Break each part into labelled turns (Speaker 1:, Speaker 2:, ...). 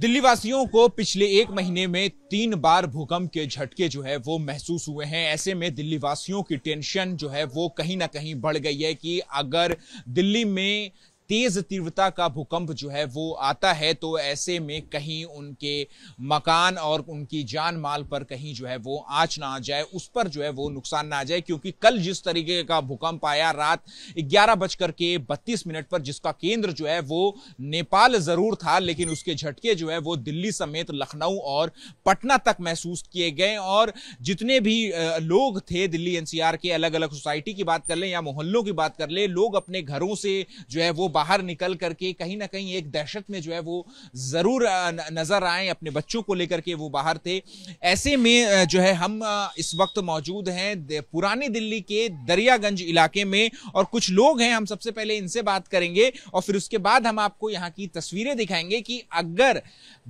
Speaker 1: दिल्ली वासियों को पिछले एक महीने में तीन बार भूकंप के झटके जो है वो महसूस हुए हैं ऐसे में दिल्ली वासियों की टेंशन जो है वो कहीं ना कहीं बढ़ गई है कि अगर दिल्ली में तेज तीव्रता का भूकंप जो है वो आता है तो ऐसे में कहीं उनके मकान और उनकी जान माल पर कहीं जो है वो आँच ना आ जाए उस पर जो है वो नुकसान ना आ जाए क्योंकि कल जिस तरीके का भूकंप आया रात ग्यारह बजकर के बत्तीस मिनट पर जिसका केंद्र जो है वो नेपाल जरूर था लेकिन उसके झटके जो है वो दिल्ली समेत लखनऊ और पटना तक महसूस किए गए और जितने भी लोग थे दिल्ली एनसीआर के अलग अलग सोसाइटी की बात कर लें या मोहल्लों की बात कर लें लोग अपने घरों से जो है वो बाहर निकल करके कहीं ना कहीं एक दहशत में जो है वो ज़रूर नज़र आए अपने बच्चों को लेकर के वो बाहर थे ऐसे में जो है हम इस वक्त मौजूद हैं पुरानी दिल्ली के दरियागंज इलाके में और कुछ लोग हैं हम सबसे पहले इनसे बात करेंगे और फिर उसके बाद हम आपको यहाँ की तस्वीरें दिखाएंगे कि अगर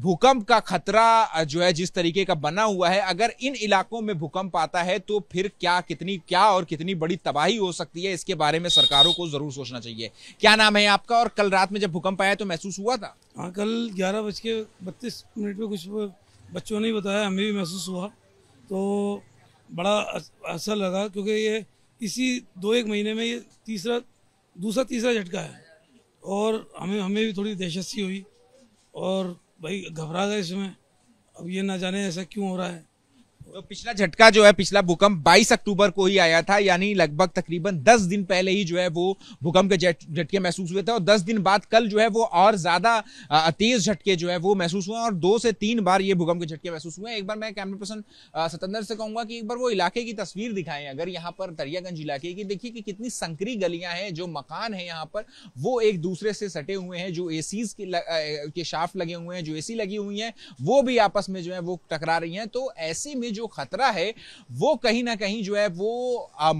Speaker 1: भूकंप का खतरा जो है जिस तरीके का बना हुआ है अगर इन इलाकों में भूकंप आता है तो फिर क्या कितनी क्या और कितनी बड़ी तबाही हो सकती है इसके बारे में सरकारों को जरूर सोचना चाहिए क्या नाम है आप आपका और कल रात में जब भूकंप आया तो महसूस हुआ था हाँ कल ग्यारह बज के बत्तीस मिनट में कुछ बच्चों ने बताया हमें भी महसूस हुआ तो
Speaker 2: बड़ा असर लगा क्योंकि ये इसी दो एक महीने में ये तीसरा दूसरा तीसरा झटका है और हमें हमें भी थोड़ी दहशत सी हुई और भाई
Speaker 1: घबरा गए इसमें अब ये ना जाने ऐसा क्यों हो रहा है तो पिछला झटका जो है पिछला भूकंप 22 अक्टूबर को ही आया था यानी लगभग तकरीबन 10 दिन पहले ही जो है वो भूकंप के झटके महसूस हुए थे और 10 दिन बाद कल जो है वो और ज्यादा तेज झटके जो है वो महसूस हुए और दो से तीन बार ये भूकंप के झटके महसूस हुए एक बार मैं कैमरा पर्सन सतेंद्र से कहूंगा कि एक बार वो इलाके की तस्वीर दिखाएं अगर यहाँ पर दरियागंज इलाके की देखिए कि कितनी संकरी गलियां हैं जो मकान है यहाँ पर वो एक दूसरे से सटे हुए हैं जो ए के शाफ लगे हुए हैं जो एसी लगी हुई है वो भी आपस में जो है वो टकरा रही है तो ऐसे में जो खतरा है वो कहीं ना कहीं जो है वो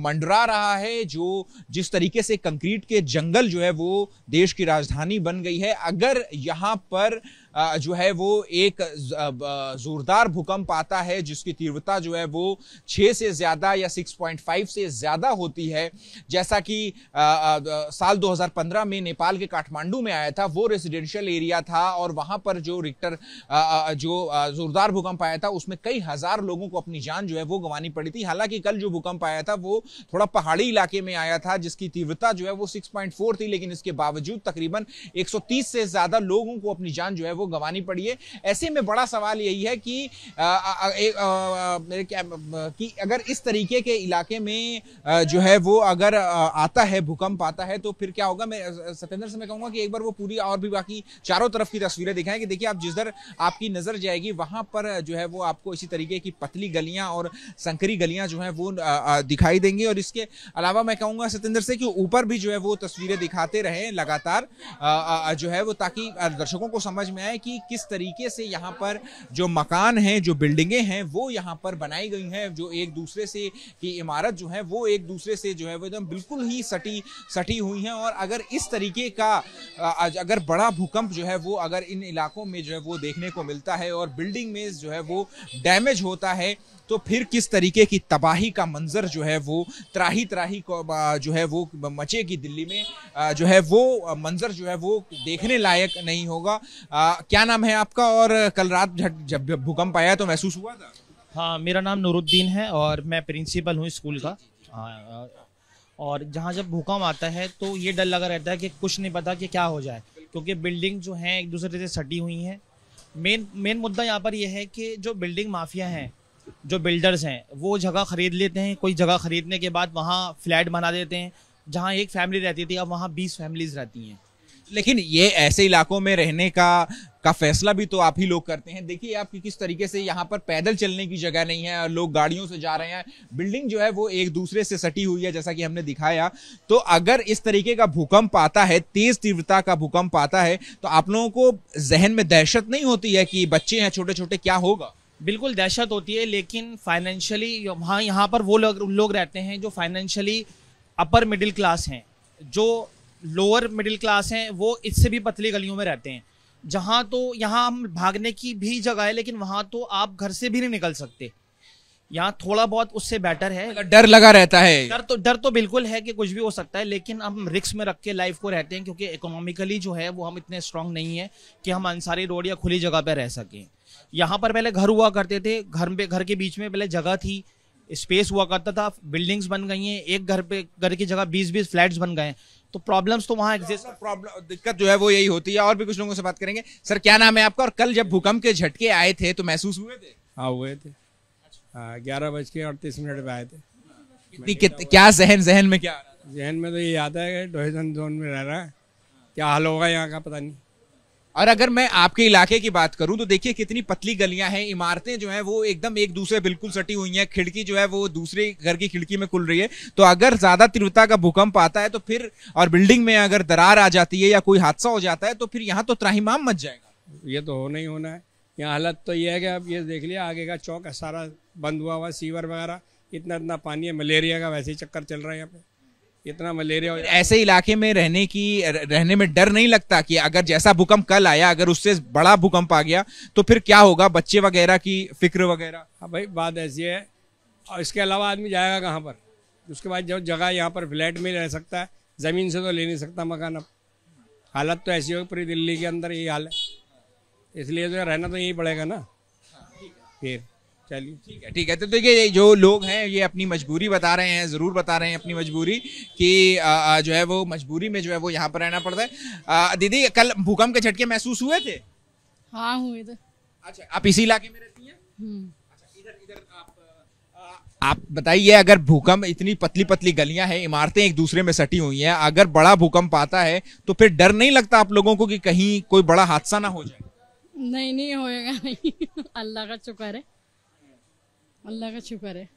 Speaker 1: मंडरा रहा है जो जिस तरीके से कंक्रीट के जंगल जो है वो देश की राजधानी बन गई है अगर यहाँ पर जो है वो एक जोरदार भूकंप आता है जिसकी तीव्रता जो है वो 6 से ज़्यादा या 6.5 से ज़्यादा होती है जैसा कि साल 2015 में नेपाल के काठमांडू में आया था वो रेजिडेंशियल एरिया था और वहां पर जो रिक्टर जो जोरदार भूकंप आया था उसमें कई हज़ार लोगों को अपनी जान जो है वो गंवानी पड़ी थी हालांकि कल जो भूकंप आया था वो थोड़ा पहाड़ी इलाके में आया था जिसकी तीव्रता जो है वो सिक्स थी लेकिन इसके बावजूद तकरीबन एक से ज़्यादा लोगों को अपनी जान जो है वो गंवानी पड़ी है ऐसे में बड़ा सवाल यही है कि कि अगर इस तरीके के इलाके में जो है वो अगर आता है भूकंप आता है तो फिर क्या होगा मैं सत्येंद्र से मैं कहूँगा कि एक बार वो पूरी और भी बाकी चारों तरफ की तस्वीरें दिखाएं कि देखिए आप जिधर आपकी नज़र जाएगी वहां पर जो है वो आपको इसी तरीके की पतली गलियां और संकरी गलियां जो है वो दिखाई देंगी और इसके अलावा मैं कहूंगा सत्येंद्र से कि ऊपर भी जो है वो तस्वीरें दिखाते रहे लगातार जो है वो ताकि दर्शकों को समझ में आए है कि किस तरीके से यहाँ पर जो मकान हैं जो बिल्डिंगें हैं वो यहाँ पर बनाई गई हैं जो एक दूसरे से की इमारत जो है वो एक दूसरे से जो है वो एकदम बिल्कुल ही सटी सटी हुई हैं और अगर इस तरीके का अगर बड़ा भूकंप जो है वो अगर इन इलाकों में जो है वो देखने को मिलता है और बिल्डिंग में जो है वो डैमेज होता है तो फिर किस तरीके की तबाही का मंजर जो है वो त्राही त्राही को जो है वो मचेगी दिल्ली में जो है वो मंजर जो है वो देखने लायक नहीं होगा क्या नाम है आपका
Speaker 2: और कल रात जब भूकंप आया तो महसूस हुआ था हाँ मेरा नाम नूरुद्दीन है और मैं प्रिंसिपल हूँ स्कूल का हाँ, और जहाँ जब भूकंप आता है तो ये डर लगा रहता है कि कुछ नहीं पता कि क्या हो जाए क्योंकि बिल्डिंग जो है एक दूसरे से सटी हुई हैं मेन मेन मुद्दा यहाँ पर यह है कि जो बिल्डिंग माफिया हैं जो बिल्डर्स हैं वो जगह ख़रीद लेते हैं कोई जगह ख़रीदने के बाद वहाँ फ्लैट बना देते हैं जहाँ एक फैमिली रहती थी अब वहाँ बीस फैमिलीज रहती हैं
Speaker 1: लेकिन ये ऐसे इलाकों में रहने का का फैसला भी तो आप ही लोग करते हैं देखिए आप कि किस तरीके से यहाँ पर पैदल चलने की जगह नहीं है और लोग गाड़ियों से जा रहे हैं बिल्डिंग जो है वो एक दूसरे से सटी हुई है जैसा कि हमने दिखाया तो अगर इस तरीके का भूकंप आता है तेज तीव्रता का भूकंप आता है तो आप लोगों को जहन में दहशत नहीं होती है
Speaker 2: कि बच्चे हैं छोटे छोटे क्या होगा बिल्कुल दहशत होती है लेकिन फाइनेंशियली हाँ यहाँ पर वो लोग लोग रहते हैं जो फाइनेंशियली अपर मिडिल क्लास हैं जो लोअर मिडिल क्लास हैं वो इससे भी पतली गलियों में रहते हैं जहाँ तो यहाँ हम भागने की भी जगह है लेकिन वहाँ तो आप घर से भी नहीं निकल सकते यहाँ थोड़ा बहुत उससे बेटर है डर लगा रहता है डर तो डर तो बिल्कुल है कि कुछ भी हो सकता है लेकिन हम रिक्स में रख के लाइफ को रहते हैं क्योंकि इकोनॉमिकली जो है वो हम इतने स्ट्रांग नहीं है कि हम अंसारी रोड या खुली जगह पर रह सकें यहाँ पर पहले घर हुआ करते थे घर पे घर के बीच में पहले जगह थी स्पेस हुआ करता था बिल्डिंग्स बन गई हैं एक घर पे घर की जगह बीस बीस फ्लैट्स बन गए हैं तो प्रॉब्लम्स तो वहाँ एग्जिस्ट प्रॉब्लम दिक्कत जो है वो यही होती है और भी कुछ लोगों से बात करेंगे सर क्या नाम है आपका और कल जब
Speaker 1: भूकंप के झटके आए थे तो महसूस हुए थे हाँ हुए थे हाँ, ग्यारह बज के अड़तीस मिनट पे आए थे
Speaker 2: कितनी क्या जहन जहन
Speaker 1: में क्या जहन में तो ये याद है डोहेजन जोन में रह रहा है क्या हाल होगा यहाँ का पता नहीं और अगर मैं आपके इलाके की बात करूं तो देखिए कितनी पतली गलियां हैं इमारतें जो हैं वो एकदम एक दूसरे बिल्कुल सटी हुई हैं खिड़की जो है वो दूसरे घर की खिड़की में खुल रही है तो अगर ज्यादा तीव्रता का भूकंप आता है तो फिर और बिल्डिंग में अगर दरार आ जाती है या कोई हादसा हो जाता है तो फिर यहाँ तो त्राहिमाम मच जाएगा ये तो होना ही होना है यहाँ हालत तो ये है कि आप ये देख लिया आगे का चौक सारा बंद हुआ हुआ सीवर वगैरह इतना इतना पानी है मलेरिया का वैसे ही चक्कर चल रहा है यहाँ पे इतना मलेरिया ऐसे इलाके में रहने की रहने में डर नहीं लगता कि अगर जैसा भूकंप कल आया अगर उससे बड़ा भूकंप आ गया तो फिर क्या होगा बच्चे वगैरह की फिक्र वगैरह हाँ भाई बात ऐसी है और इसके अलावा आदमी जाएगा कहाँ पर उसके बाद जो जगह यहाँ पर फ्लैट में रह सकता है ज़मीन से तो ले नहीं सकता मकान अब हालत तो ऐसी हो पूरी दिल्ली के अंदर यही हाल है इसलिए तो रहना तो यही पड़ेगा ना हाँ, फिर चलिए ठीक है ठीक है तो देखिए जो लोग हैं ये अपनी मजबूरी बता रहे हैं ज़रूर बता रहे हैं अपनी मजबूरी कि आ, जो है वो मजबूरी में जो है वो यहाँ पर रहना पड़ता है दीदी कल भूकंप के झटके महसूस हुए थे हाँ हुए थे अच्छा आप इसी इलाके में रहती
Speaker 2: हैं हम्म। अच्छा,
Speaker 1: आप आप बताइए अगर भूकंप इतनी पतली पतली गलियां हैं इमारतें एक दूसरे में सटी हुई हैं अगर बड़ा भूकंप आता है तो फिर डर नहीं लगता आप लोगों को कि कहीं कोई बड़ा हादसा ना हो जाए नहीं नहीं होएगा नहीं अल्लाह का शुक्र है अल्लाह का शुक्र है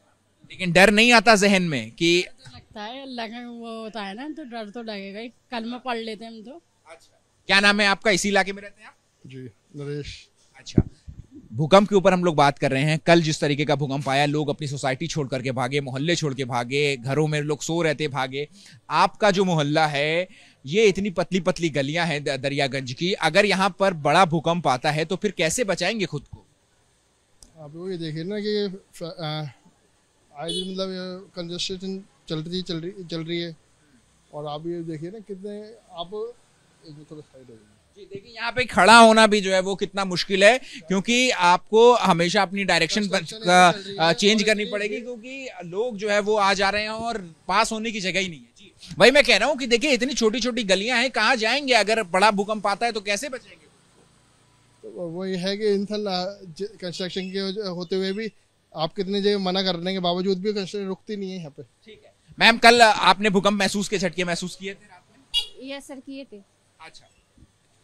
Speaker 1: लेकिन डर नहीं आता जहन में कि लगता है अल्लाह का वो होता है ना तो डर तो लगेगा कल में पढ़ लेते हैं हम तो अच्छा क्या नाम है आपका इसी इलाके में रहते हैं आप जी नरेश अच्छा भूकंप के ऊपर हम लोग बात कर रहे हैं कल जिस तरीके का भूकंप आया लोग अपनी सोसाइटी छोड़ करके भागे मोहल्ले छोड़ के भागे घरों में लोग सो रहते भागे आपका जो मोहल्ला है ये इतनी पतली पतली गलियां हैं दरियागंज की अगर यहाँ पर बड़ा भूकंप आता है तो फिर कैसे बचाएंगे खुद को
Speaker 2: आप लोग ये देखिए ना कि आए दिन मतलब कंजस्टेशन चल रही चल रही चल रही है और आप ये देखिए ना कितने आप थोड़ा साइड हो देखिए यहाँ पे खड़ा होना भी जो है वो कितना मुश्किल है
Speaker 1: क्योंकि आपको हमेशा अपनी डायरेक्शन चेंज करनी पड़ेगी क्योंकि लोग जो है वो आ जा रहे हैं और पास होने की जगह ही नहीं है जी वही मैं कह रहा हूँ कि देखिए इतनी छोटी छोटी गलियां हैं कहाँ जाएंगे अगर बड़ा भूकंप आता है तो कैसे बचेंगे
Speaker 2: वही है कि इंसान कंस्ट्रक्शन के होते हुए भी आप कितने जगह मना करने के बावजूद भी कंस्ट्रक्शन रुकती नहीं है यहाँ पे ठीक
Speaker 1: है मैम कल आपने भूकंप महसूस के झटके महसूस किए
Speaker 2: थे यस सर किए थे अच्छा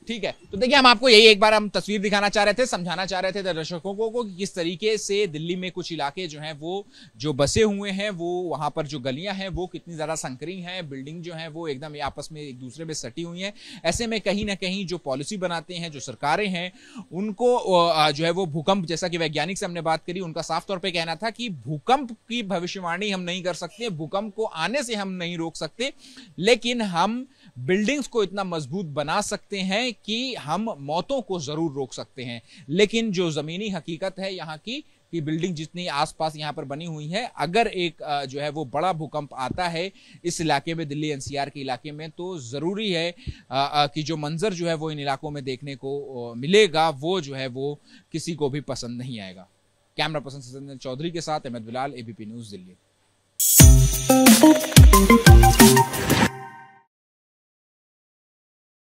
Speaker 1: ठीक है तो देखिए हम आपको यही एक बार हम तस्वीर दिखाना चाह रहे थे समझाना चाह रहे थे दर्शकों को कि किस तरीके से दिल्ली में कुछ इलाके जो हैं वो जो बसे हुए हैं वो वहां पर जो गलियां हैं वो कितनी ज्यादा संकरी हैं बिल्डिंग जो है वो एकदम आपस में एक दूसरे में सटी हुई है ऐसे में कहीं ना कहीं जो पॉलिसी बनाते हैं जो सरकारें हैं उनको जो है वो भूकंप जैसा कि वैज्ञानिक से हमने बात करी उनका साफ तौर पर कहना था कि भूकंप की भविष्यवाणी हम नहीं कर सकते भूकंप को आने से हम नहीं रोक सकते लेकिन हम बिल्डिंग्स को इतना मजबूत बना सकते हैं कि हम मौतों को ज़रूर रोक सकते हैं लेकिन जो ज़मीनी हकीकत है यहाँ की कि बिल्डिंग जितनी आसपास यहाँ पर बनी हुई है अगर एक जो है वो बड़ा भूकंप आता है इस इलाके में दिल्ली एनसीआर के इलाके में तो ज़रूरी है कि जो मंजर जो है वो इन इलाकों में देखने को मिलेगा वो जो है वो किसी को भी पसंद नहीं आएगा कैमरा पर्सन सत्येंद्र चौधरी के साथ अहमद बिलाल एबीपी न्यूज़ दिल्ली